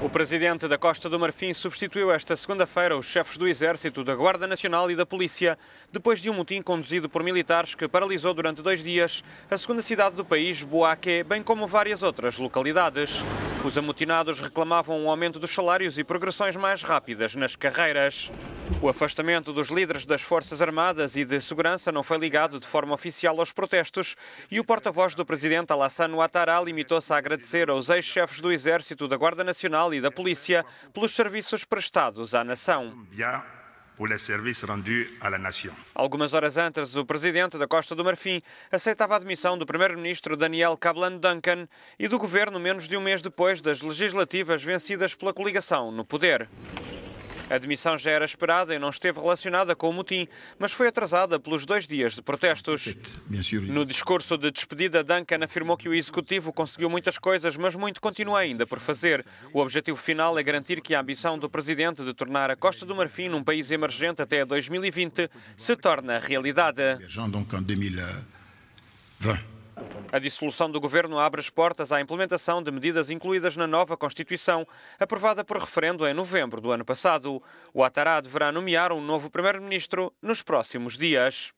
O presidente da Costa do Marfim substituiu esta segunda-feira os chefes do Exército, da Guarda Nacional e da Polícia, depois de um motim conduzido por militares que paralisou durante dois dias a segunda cidade do país, Boaque, bem como várias outras localidades. Os amotinados reclamavam um aumento dos salários e progressões mais rápidas nas carreiras. O afastamento dos líderes das Forças Armadas e de Segurança não foi ligado de forma oficial aos protestos e o porta-voz do presidente Alassane Ouattara limitou-se a agradecer aos ex-chefes do Exército, da Guarda Nacional e da Polícia pelos serviços prestados à nação. Algumas horas antes, o presidente da Costa do Marfim aceitava a admissão do primeiro-ministro Daniel Cablan Duncan e do governo menos de um mês depois das legislativas vencidas pela coligação no poder. A demissão já era esperada e não esteve relacionada com o motim, mas foi atrasada pelos dois dias de protestos. No discurso de despedida, Duncan afirmou que o executivo conseguiu muitas coisas, mas muito continua ainda por fazer. O objetivo final é garantir que a ambição do presidente de tornar a Costa do Marfim num país emergente até 2020 se torna realidade. A dissolução do governo abre as portas à implementação de medidas incluídas na nova Constituição, aprovada por referendo em novembro do ano passado. O Atará deverá nomear um novo primeiro-ministro nos próximos dias.